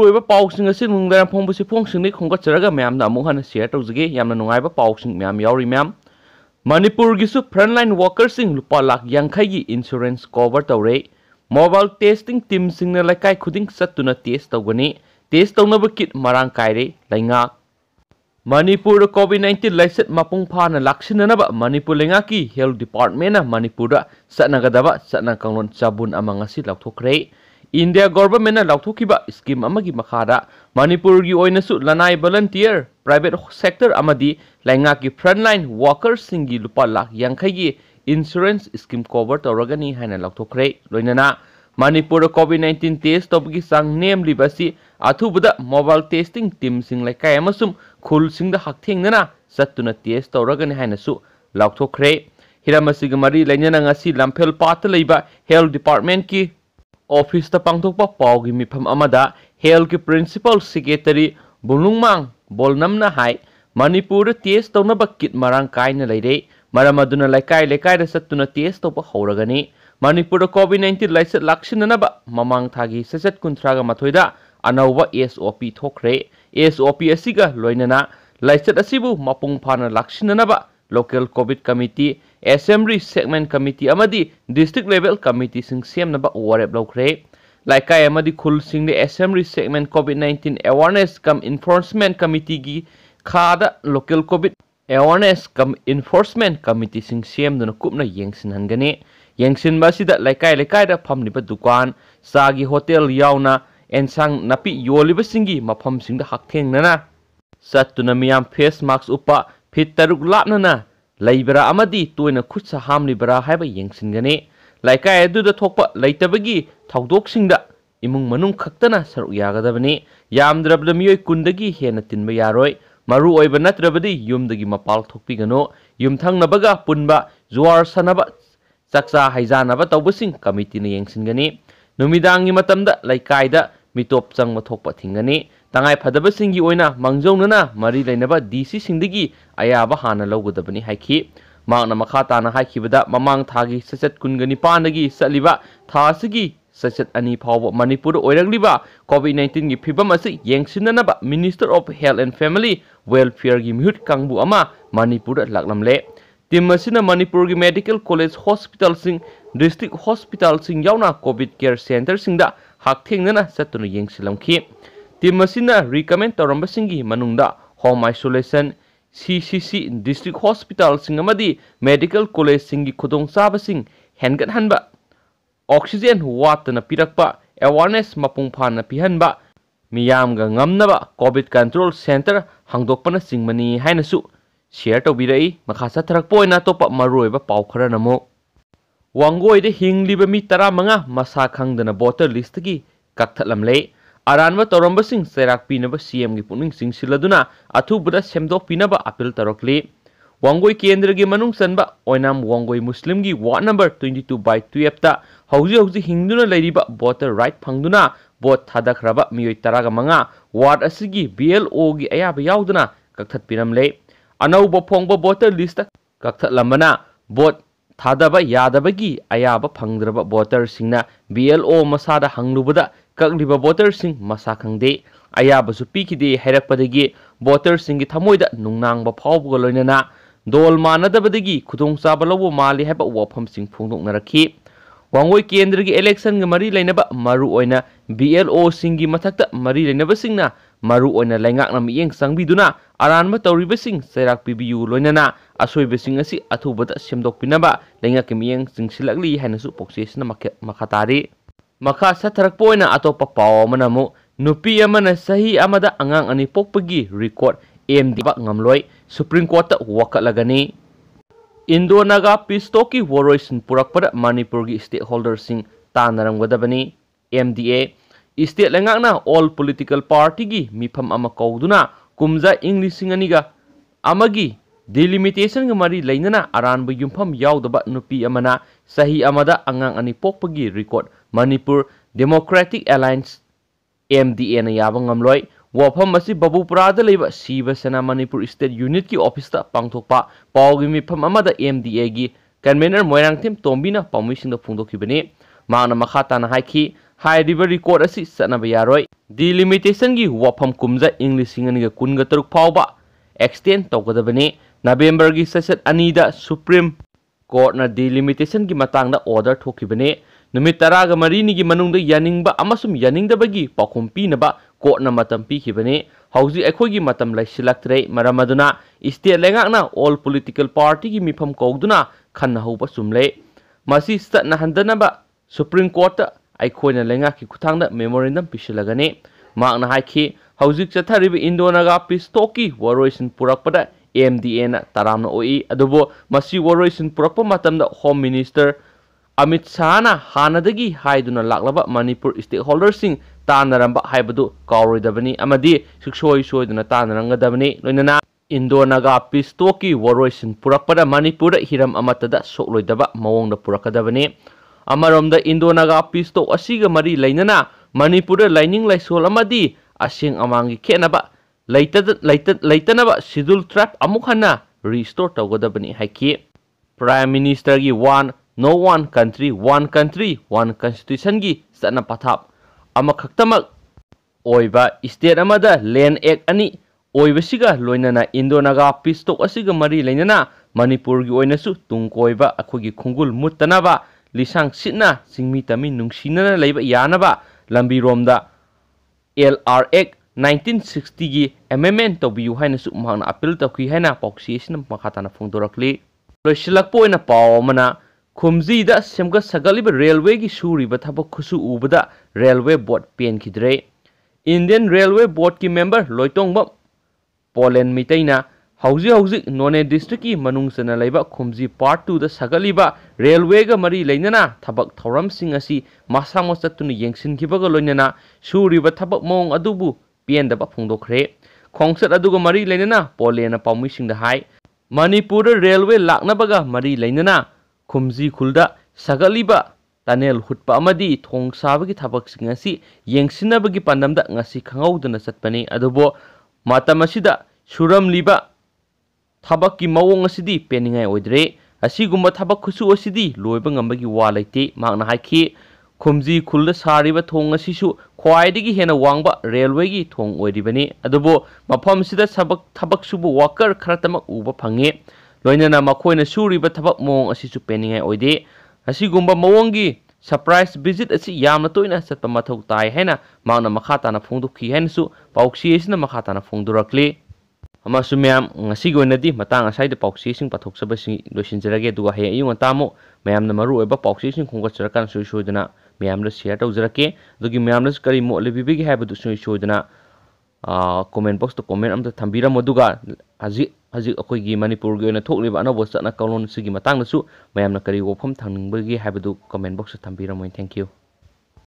ꯃꯔꯨꯑꯣꯏꯕ ꯄꯥꯎꯁꯤꯡ ꯑꯁꯤ ꯅꯨꯡꯗꯥꯡ ꯐꯣꯡꯕꯁꯤ ꯐꯣꯡꯁꯤꯡꯗꯒꯤ ꯈꯣꯝꯒꯠꯆꯔꯒ ꯃꯌꯥꯝꯗ ꯑꯃꯨꯛ ꯍꯟꯅ ꯁꯤꯌꯔ ꯇꯧꯖꯒꯦ ꯌꯥꯝꯅ ꯅꯨꯡꯉꯥꯏꯕ ꯄꯥꯎꯁꯤꯡ ꯃꯌꯥꯝ ꯌꯥꯎꯔꯤ ꯃꯌꯥꯝ ꯃꯅꯤꯄꯨꯔꯒꯤꯁꯨ ꯐ꯭ꯔꯟꯂꯥꯏꯟ ꯋꯥꯀꯔꯁꯤꯡ ꯂꯨꯄꯥ ꯂꯥꯛ ꯌꯥꯡꯈꯩꯒꯤ ꯏꯟꯁꯨꯔꯦꯟꯁ ꯀꯣꯚꯔ ꯇꯧꯔꯦ ꯃꯣꯕꯥꯏꯜ ꯇꯦꯁꯇꯤꯡ ꯇꯤꯝꯁꯤꯡꯅ ꯂꯩꯀꯥꯏ ꯈꯨꯗꯤꯡ ꯆꯠꯇꯨꯅ ꯇꯦꯁ ꯇꯧꯒꯅꯤ ꯇꯦꯁ ꯇꯧꯅꯕ ꯀꯤꯠ ꯃꯔꯥꯡ ꯀꯥꯏꯔꯦ ꯂꯩꯉꯥꯛ ꯃꯅꯤꯄꯨꯔꯗ ꯀꯣꯚꯤꯗ ꯅꯥꯏꯟꯇꯤꯟ ꯂꯥꯏꯆꯠ मपुंग फाना लाक्षिननब मणिपुर लेंगाकी हेल्थ डिपार्टमेंट मणिपुर सनगदब सना कंगलोन चाबुन अमंग असि लौथोखरे ꯏꯟꯗꯤꯌꯥ ꯒꯣꯔꯕꯃꯦꯟꯅ ꯂꯥꯎꯊꯣꯛꯈꯤꯕ ꯁ꯭ꯀꯤꯝ ꯑꯃꯒꯤ ꯃꯈꯥꯗ ꯃꯅꯤꯄꯨꯔꯒꯤ ꯑꯣꯏꯅꯁꯨ ꯂꯅꯥꯏ ꯚꯣꯂꯟꯇꯤꯌꯔ ꯄ꯭ꯔꯥꯏꯚꯦꯠ ꯁꯦꯛꯇꯔ ꯑꯃꯗꯤ ꯂꯩꯉꯥꯛꯀꯤ ꯐ꯭ꯔꯟꯂꯥꯏꯟ ꯋꯥꯀꯔꯁꯤꯡꯒꯤ ꯂꯨꯄꯥ ꯂꯥꯈ ꯌꯥꯡꯈꯩꯒꯤ ꯏꯟꯁꯨꯔꯦꯟꯁ ꯁ꯭ꯀꯤꯝ ꯀꯣꯚꯔ ꯇꯧꯔꯒꯅꯤ ꯍꯥꯏꯅ ꯂꯥꯎꯊꯣꯛꯈ꯭ꯔꯦ ꯂꯣꯏꯅꯅ ꯃꯅꯤꯄꯨꯔ ꯀꯣꯚꯤꯗ ꯅꯥꯏꯟꯇꯤꯟ ꯇꯦꯁ ꯇꯧꯕꯒꯤ ꯆꯥꯡ ꯅꯦꯝꯂꯤꯕ ꯑꯁꯤ ꯑꯊꯨꯕꯗ ꯃꯣꯕꯥꯏꯜ ꯇꯦꯁꯇꯤꯡ ꯇꯤꯝꯁꯤꯡ ꯂꯩꯀꯥꯏ ꯑꯃꯁꯨꯡ ꯈꯨꯜꯁꯤꯡꯗ ꯍꯛꯊꯦꯡꯅꯅ ꯆꯠꯇꯨꯅ ꯇꯦꯁ ꯇꯧꯔꯒꯅꯤ ꯍꯥꯏꯅꯁꯨ ꯂꯥꯎꯊꯣꯛꯈ꯭ꯔꯦ ꯍꯤꯔꯝ ꯑꯁꯤꯒ ꯃꯔꯤ ꯂꯩꯅꯅ ꯉꯁꯤ ꯂꯝꯐꯦꯜ ꯄꯥꯠꯇ ꯂꯩꯕ ꯍꯦꯜꯊ ꯗꯤꯄꯥꯔꯠꯃꯦꯟꯠꯀꯤ ऑफिस पांथोप पागी मीफम हेल्थ की प्रिंसिपल सेक्रेटरी बुलुमांग बोलनम है मणिपुर टेस्ट तौनब किट मरांग कायन लेरे मरम अदुना लेकाय लेकाय सत्तुना टेस्ट तौप हौरगनी मणिपुर कोविड 19 लाइसत लाक्षिननब ममांग थागी सेसत कुंथ्राग मथोइदा अनौब एसओपी थोखरे एसओपी असिगा लोइनना लाइसत असिबु मपुंग फाना लाक्षिननब local covid committee assembly segment committee amadi district level committee sing sem naba warap lokre laikai amadi khul sing the assembly segment covid 19 awareness cum enforcement committee gi khada local covid awareness cum enforcement committee sing sem dun kupna yengsin hangani yengsin ba sida laikai laikai da phamni ba dukan sagi hotel yauna ensang napi yoliba singi mafam sing da hakteng nana satuna miyam face mask upa fit ꯇꯔꯨꯛ ꯂꯥꯞꯅꯅ ꯂꯩꯕ꯭ꯔꯥ ꯑꯃꯗꯤ ꯇꯣꯏꯅ ꯈꯨꯠ ꯁꯥ ꯍꯥꯝꯂꯤꯕ꯭ꯔꯥ ꯍꯥꯏꯕ ꯌꯦꯡꯁꯤꯟꯒꯅꯤ ꯂꯩꯀꯥꯏ ꯑꯗꯨꯗ ꯊꯣꯛꯄ ꯂꯩꯇꯕꯒꯤ ꯊꯧꯗꯣꯛꯁꯤꯡꯗ ꯏꯃꯨꯡ ꯃꯅꯨꯡ ꯈꯛꯇꯅ ꯁꯔꯨꯛ ꯌꯥꯒꯗꯕꯅꯤ ꯌꯥꯝꯗ꯭ꯔꯕꯗ ꯃꯤꯑꯣꯏ ꯀꯨꯟꯗꯒꯤ ꯍꯦꯟꯅ ꯇꯤꯟꯕ ꯌꯥꯔꯣꯏ ꯃꯔꯨ ꯑꯣꯏꯕ ꯅꯠꯇ꯭ꯔꯕꯗꯤ ꯌꯨꯝꯗꯒꯤ ꯃꯄꯥꯜ ꯊꯣꯛꯄꯤꯒꯅꯨ ꯌꯨꯝꯊꯪꯅꯕꯒ ꯄꯨꯟꯕ ꯖꯨꯋꯥꯔ ꯁꯥꯟꯅꯕ ꯆꯥꯛꯆꯥ ꯍꯩꯖꯥꯟꯅꯕ ꯇꯧꯕꯁꯤꯡ ꯀꯃꯤꯇꯤꯅ ꯌꯦꯡꯁꯤꯟꯒꯅꯤ ꯅꯨꯃꯤꯗꯥꯡꯒꯤ ꯃꯇꯝꯗ ꯂꯩꯀꯥꯏꯗ ꯃꯤꯇꯣꯞ ꯆꯪꯕ ꯊꯣꯛꯄ ꯊꯤꯡꯒꯅꯤ ꯇꯉꯥꯏ ꯐꯗꯕꯁꯤꯡꯒꯤ ꯑꯣꯏꯅ ꯃꯥꯡꯖꯧꯅꯅ ꯃꯔꯤ ꯂꯩꯅꯕ ꯗꯤ ꯁꯤꯁꯤꯡꯗꯒꯤ ꯑꯌꯥꯕ ꯍꯥꯟꯅ ꯂꯧꯒꯗꯕꯅꯤ ꯍꯥꯏꯈꯤ ꯃꯍꯥꯛꯅ ꯃꯈꯥ ꯇꯥꯅ ꯍꯥꯏꯈꯤꯕꯗ ꯃꯃꯥꯡ ꯊꯥꯒꯤ ꯁꯆꯠ ꯀꯨꯟꯒ ꯅꯤꯄꯥꯟꯗꯒꯤ ꯆꯠꯂꯤꯕ ꯊꯥ ꯑꯁꯤꯒꯤ ꯁꯆꯠ ꯑꯅꯤ ꯐꯥꯎꯕ ꯃꯅꯤꯄꯨꯔꯗ ꯑꯣꯏꯔꯛꯂꯤꯕ ꯀꯣꯚꯤꯗ ꯅꯥꯏꯟꯇꯤꯟꯒꯤ ꯐꯤꯕꯝ ꯑꯁꯤ ꯌꯦꯡꯁꯤꯟꯅꯅꯕ minister of health and family ꯋꯦꯜꯐꯤꯌꯔꯒꯤ ꯃꯤꯍꯨꯠ ꯀꯥꯡꯕꯨ ꯑꯃ ꯃꯅꯤꯄꯨꯔꯗ ꯂꯥꯛꯂꯝꯂꯦ ꯇꯤꯝ ꯑꯁꯤꯅ ꯃꯅꯤꯄꯨꯔꯒꯤ ꯃꯦꯗꯤꯀꯦꯜ ꯀꯣꯂꯦꯖ ꯍꯣꯁꯄꯤꯇꯥꯜꯁꯤꯡ ꯗꯤꯁꯇ꯭ꯔꯤꯛ ꯍꯣꯁꯄꯤꯇꯥꯜꯁꯤꯡ ꯌꯥꯎꯅ ꯀꯣꯚꯤꯗ ꯀꯦꯌꯔ ꯁꯦꯟꯇꯔꯁꯤꯡꯗ ꯍꯛꯊꯦꯡꯅꯅ ꯆꯠꯇꯨꯅ ꯌꯦꯡꯁꯤꯜꯂꯝꯈꯤ ꯇꯤꯝ ꯑꯁꯤꯅ ꯔꯤꯀꯃꯦꯟ ꯇꯧꯔꯝꯕꯁꯤꯡꯒꯤ ꯃꯅꯨꯡꯗ home isolation C C C district ꯍꯣꯁꯄꯤꯇꯥꯜꯁꯤꯡ ꯑꯃꯗꯤ ꯃꯦꯗꯤꯀꯦꯜ ꯀꯣꯂꯦꯖꯁꯤꯡꯒꯤ ꯈꯨꯗꯣꯡꯆꯥꯕꯁꯤꯡ ꯍꯦꯟꯒꯠꯍꯟꯕ ꯑꯣꯛꯁꯤꯖꯦꯟ ꯋꯥꯠꯇꯅ ꯄꯤꯔꯛꯄ ꯑꯦꯋꯥꯔꯅꯦꯁ ꯃꯄꯨꯡ ꯐꯥꯅ ꯄꯤꯍꯟꯕ ꯃꯤꯌꯥꯝꯒ ꯉꯝꯅꯕ ꯀꯣꯚꯤꯗ ꯀꯟꯇ꯭ꯔꯣꯜ ꯁꯦꯟꯇꯔ ꯍꯥꯡꯗꯣꯛꯄꯅꯆꯤꯡꯕꯅꯤ ꯍꯥꯏꯅꯁꯨ ꯁꯤꯌꯔ ꯇꯧꯕꯤꯔꯛꯏ ꯃꯈꯥ ꯆꯠꯊꯔꯛꯄ ꯑꯣꯏꯅ ꯑꯇꯣꯞꯄ ꯃꯔꯨꯑꯣꯏꯕ ꯄꯥꯎ ꯈꯔꯅ ꯑꯃꯨꯛ ꯋꯥꯡꯒꯣꯏꯗ ꯍꯤꯡꯂꯤꯕ ꯃꯤ ꯇꯔꯥꯃꯉꯥ ꯃꯁꯥ ꯈꯪꯗꯅ ꯚꯣꯇꯔ ꯂꯤꯁꯇꯒꯤ ꯀꯛꯊꯠꯂꯝꯂꯦ अरानब तौरब सेरापीब सी एम की पुण्सीदुन अथुबदेदोपीब अपील तौरली वंगो केंद्र की मनु चन ओनाम वंगो मुस्लिम की ward number twenty two by टूवी हिंदी भोटर राइट फंगना भोट थाद्रब तरग मा वार्ड अगर बी एल ओ की अब यहां कक्थपीरमे अनौब फोंब भोटर लिस्ट कक्थना भोट थाद याद की अब फंग्रब भोटर बी एल ओ मसाद हंगलूबद ꯀꯛꯂꯤꯕ ꯚꯣꯇꯔꯁꯤꯡ ꯃꯁꯥ ꯈꯪꯗꯦ ꯑꯌꯥꯕꯁꯨ ꯄꯤꯈꯤꯗꯦ ꯍꯥꯏꯔꯛꯄꯗꯒꯤ ꯚꯣꯇꯔꯁꯤꯡꯒꯤ ꯊꯃꯣꯏꯗ ꯅꯨꯡꯅꯥꯡꯕ ꯐꯥꯎꯕꯒ ꯂꯣꯏꯅꯅ ꯗꯣꯜ ꯃꯥꯟꯅꯗꯕꯗꯒꯤ ꯈꯨꯗꯣꯡꯆꯥꯕ ꯂꯧꯕ ꯃꯥꯜꯂꯤ ꯍꯥꯏꯕ ꯋꯥꯐꯝꯁꯤꯡ ꯐꯣꯡꯗꯣꯛꯅꯔꯛꯈꯤ ꯋꯥꯡꯒꯣꯏ ꯀꯦꯟꯗ꯭ꯔꯒꯤ ꯑꯦꯂꯦꯛꯁꯟꯒ ꯃꯔꯤ ꯂꯩꯅꯕ ꯃꯔꯨꯑꯣꯏꯅ ꯕꯤ ꯑꯦꯜ ꯑꯣꯁꯤꯡꯒꯤ ꯃꯊꯛꯇ ꯃꯔꯤ ꯂꯩꯅꯕꯁꯤꯡꯅ ꯃꯔꯨꯑꯣꯏꯅ ꯂꯩꯉꯥꯛꯅ ꯃꯤꯠꯌꯦꯡ ꯆꯪꯕꯤꯗꯨꯅ ꯑꯔꯥꯟꯕ ꯇꯧꯔꯤꯕꯁꯤꯡ ꯆꯩꯔꯥꯛ ꯄꯤꯕꯤꯌꯨ ꯂꯣꯏꯅꯅ ꯑꯁꯣꯏꯕꯁꯤꯡ ꯑꯁꯤ ꯑꯊꯨꯕꯗ ꯁꯦꯝꯗꯣꯛꯄꯤꯅꯕ ꯂꯩꯉꯥꯛꯀꯤ ꯃꯤꯠꯌꯦꯡ ꯆꯤꯡꯁꯤꯜꯂꯛꯂꯤ ꯍꯥꯏꯅꯁꯨ ꯄꯥꯎꯆꯦꯁꯤꯅ ꯃꯈꯥ ꯇꯥꯔꯤ maka satrak poina atau papawa manamu nupi amana sahi amada angang ani pok pergi record AMD bak ngamloi Supreme Court wakat lagani Indo naga pistoki woroi purak pada Manipur gi stakeholder sing tanarang wadabani MDA istiak lengang na all political party gi mipam ama kauduna kumza English singaniga amagi delimitation ꯒ ꯃꯔꯤ ꯂꯩꯅꯅ ꯑꯔꯥꯟꯕ ꯌꯨꯝꯐꯝ ꯌꯥꯎꯗꯕ ꯅꯨꯄꯤ ꯑꯃꯅ ꯆꯍꯤ ꯑꯃꯗ ꯑꯉꯥꯡ ꯑꯅꯤ ꯄꯣꯛꯄꯒꯤ record Manipur democratic alliance M D N ꯌꯥꯕ ꯉꯝꯂꯣꯏ ꯋꯥꯐꯝ ꯑꯁꯤ ꯕꯕꯨꯄꯨꯔꯥꯗ ꯂꯩꯕ ꯁꯤꯕ ꯁꯦꯅꯥ ꯃꯅꯤꯄꯨꯔ ꯁ꯭ꯇꯦꯠ ꯌꯨꯅꯤꯠꯀꯤ ꯑꯣꯐꯤꯁꯇ ꯄꯥꯡꯊꯣꯛꯄ ꯄꯥꯎꯒꯤ ꯃꯤꯐꯝ ꯑꯃꯗ ꯑꯦꯝ ꯗꯤ ꯑꯦꯒꯤ ꯀꯟꯚꯦꯅꯔ ꯃꯣꯏꯔꯥꯡꯊꯦꯝ ꯇꯣꯝꯕꯤꯅ ꯄꯥꯎꯃꯤꯁꯤꯡꯗ ꯐꯣꯡꯗꯣꯛꯈꯤꯕꯅꯤ ꯃꯥꯅ ꯃꯈꯥ ꯇꯥꯅ ꯍꯥꯏꯈꯤ ꯍꯥꯏꯔꯤꯕ ꯔꯦꯀꯣꯔꯗ ꯑꯁꯤ ꯆꯠꯅꯕ ꯌꯥꯔꯣꯏ ꯗꯤꯂꯤꯃꯤꯇꯦꯁꯟꯒꯤ ꯋꯥꯐꯝ ꯀꯨꯝꯖ ꯏꯪ ꯂꯤꯁꯤꯡ ꯑꯅꯤꯒ ꯀꯨꯟꯒ ꯇꯔꯨꯛ ꯐꯥꯎꯕ ꯑꯦꯛꯁꯇꯦꯟ ꯇꯧꯒꯗꯕꯅꯤ की सैसद अनीद सुप्रीम कोर्टना डिलिमिटेशन की मतंग ऑर्डर थोखिबने नुमित तराग मरी मनुंग पाखों अमसुम कोर्ट पाखुम पीनबा कोर्टना मतम अखोगी मतम लाइसिलक्तरे ऑल पार्टी की मीफम कौदना खन्नहौबा सुमले मसी सुप्रीम कोर्ट ꯑꯩꯈꯣꯏꯅ की ꯈꯨꯠꯊꯥꯡꯗ मेमोरेंडम ꯄꯤꯁꯤꯜꯂꯒꯅꯤ ꯃꯍꯥꯛꯅ ꯍꯥꯏꯈꯤ ꯍꯧꯖꯤꯛ ꯆꯠꯊꯔꯤꯕ ꯏꯟꯗꯣꯅꯒꯥ की ꯋꯥꯔꯣꯏꯁꯤꯟ पुरापद ꯑꯦꯝ ꯗꯤ ꯑꯦꯅ ꯇꯔꯥꯝꯅ ꯑꯣꯛꯏ ꯑꯗꯨꯕꯨ ꯃꯁꯤ ꯋꯥꯔꯣꯏꯁꯤꯟ ꯄꯨꯔꯛꯄ ꯃꯇꯝꯗ ꯍꯣꯝ ꯃꯤꯅꯤꯁꯇꯔ ꯑꯃꯤꯠ ꯁꯥꯍꯅ ꯍꯥꯟꯅꯗꯒꯤ ꯍꯥꯏꯗꯨꯅ ꯂꯥꯛꯂꯕ ꯃꯅꯤꯄꯨꯔ ꯁ꯭ꯇꯦꯛ ꯍꯣꯜꯗꯔꯁꯤꯡ ꯇꯥꯟꯅꯔꯝꯕ ꯍꯥꯏꯕꯗꯨ ꯀꯥꯎꯔꯣꯏꯗꯕꯅꯤ ꯑꯃꯗꯤ ꯁꯨꯛꯁꯣꯏ ꯁꯣꯏꯗꯅ ꯇꯥꯟꯅꯔꯝꯒꯗꯕꯅꯤ ꯂꯣꯏꯅꯅ ꯏꯟꯗꯣ ꯅꯥꯒꯥ ꯄꯤꯁꯇꯣꯛꯀꯤ ꯋꯥꯔꯣꯏꯁꯤꯟ ꯄꯨꯔꯛꯄꯗ ꯃꯅꯤꯄꯨꯔꯗ ꯍꯤꯔꯝ ꯑꯃꯠꯇꯗ ꯁꯣꯛꯂꯣꯏꯗꯕ ꯃꯑꯣꯡꯗ ꯄꯨꯔꯛꯀꯗꯕꯅꯤ ꯑꯃꯔꯣꯝꯗ ꯏꯟꯗꯣ ꯅꯥꯒꯥ ꯄꯤꯁꯇꯣꯛ ꯑꯁꯤꯒ ꯃꯔꯤ ꯂꯩꯅꯅ ꯃꯅꯤꯄꯨꯔꯗ ꯂꯥꯏꯅꯤꯡ ꯂꯥꯏꯁꯣꯜ ꯑꯃꯗꯤ ꯑꯁꯦꯡ ꯑꯃꯥꯡꯒꯤ ꯈꯦꯠꯅꯕ लेतनाब सिदूल ट्राइब अमुना रिस्टोर तौदबनी प्राइम मिनीस्टर की one no one country one country one constitution की चल पथाब स्टेट लें एक्ट अगना इंडो नगा पीस मरी लेना मनपुर की तुंकोब खुगुल मुतनाब लिसंग सिमी तमी नुशीन लेब यानब लम एल आर एक्ट नाइनटीन सिक्सटीगी एमेमेंट तौबीयू हाइनसु महाना अपील तौखी है पाउसी इसना मखा ताना फोंदोरकली खुमजीद सेमग सगलिब रेलवे की सूरीब थबक खुसु उबदा रेलवे बोर्ड पेनखिद्रे इंडियन रेलवे बोर्ड की मेंबर लोटोंब पोलें मितैना हौजी नोने डिस्ट्रिक्ट की मनुंग सना खुमजी पार्ट 2 द सगलिबा मरी लेना थबक थौरम सिंग असि मासामो चतुन येंगसिन खिबग सूरीब थबक मोंग ꯄꯦꯟꯗꯕ ꯐꯣꯡꯗꯣꯛꯈ꯭ꯔꯦ ꯈꯣꯡꯆꯠ ꯑꯗꯨꯒ ꯃꯔꯤ ꯂꯩꯅꯅ ꯄꯣꯂꯦꯅ ꯄꯥꯎꯃꯤꯁꯤꯡꯗ ꯍꯥꯏ ꯃꯅꯤꯄꯨꯔꯗ ꯔꯦꯜꯋꯦ ꯂꯥꯛꯅꯕꯒ ꯃꯔꯤ ꯂꯩꯅꯅ ꯈꯨꯝꯖꯤ ꯈꯨꯜꯗ ꯁꯥꯒꯠꯂꯤꯕ ꯇꯅꯦꯜ ꯍꯨꯠꯄ ꯑꯃꯗꯤ ꯊꯣꯡ ꯁꯥꯕꯒꯤ ꯊꯕꯛꯁꯤꯡ ꯑꯁꯤ ꯌꯦꯡꯁꯤꯟꯅꯕꯒꯤ ꯄꯥꯟꯗꯝꯗ ꯉꯁꯤ ꯈꯪꯍꯧꯗꯅ ꯆꯠꯄꯅꯤ ꯑꯗꯨꯕꯨ ꯃꯇꯝ ꯑꯁꯤꯗ ꯁꯨꯔꯝꯂꯤꯕ ꯊꯕꯛꯀꯤ ꯃꯑꯣꯡ ꯑꯁꯤꯗꯤ ꯄꯦꯟꯅꯤꯡꯉꯥꯏ ꯑꯣꯏꯗ꯭ꯔꯦ ꯑꯁꯤꯒꯨꯝꯕ ꯊꯕꯛ ꯈꯨꯠꯁꯨ ꯑꯁꯤꯗꯤ ꯂꯣꯏꯕ ꯉꯝꯕꯒꯤ ꯋꯥ ꯂꯩꯇꯦ ꯃꯍꯥꯛꯅ ꯍꯥꯏꯈꯤ ꯈꯨꯝꯖꯤ ꯈꯨꯜꯗ ꯁꯥꯔꯤꯕ ꯊꯣꯡ ꯑꯁꯤꯁꯨ ख्वाई हेन वांग रेलवे की थों ओरिबनी अदबो मफम सिदा सबक थबक वाकर खरतम उब फंगे लोइनना मखोइना सुरिब थबक मोंग असि सु पेनिंग ओइदे असि गुंबा मोंग की सरप्राइज विजिट असि यामना तोइना सतप मथौ ताय हैना मांगना मखा ताना फोंदुखी हैनसु पाउक्सी इसना मखा ताना फोंदुरकली ꯑꯃꯁꯨ ꯃꯌꯥꯝ ꯉꯁꯤꯒꯤ ꯑꯣꯏꯅꯗꯤ ꯃꯇꯥꯡ ꯑꯁꯥꯏꯗ ꯄꯥꯎꯆꯦꯁꯤꯡ ꯄꯥꯊꯣꯛꯆꯕꯁꯤ ꯂꯣꯏꯁꯤꯟꯖꯔꯒꯦ ꯑꯗꯨꯒ ꯍꯌꯦꯡ ꯑꯌꯨꯛ मैम शेयर तौजरके मैम कई मोट लेबीबी है सोदना कमेंट बॉक्स तो कमेंट हजी थम्बीरम हजिक हजिक की अनब चना कौलों से मैम कई वफम थी है कमेंट बॉक्स थम्बीरम थैंक यू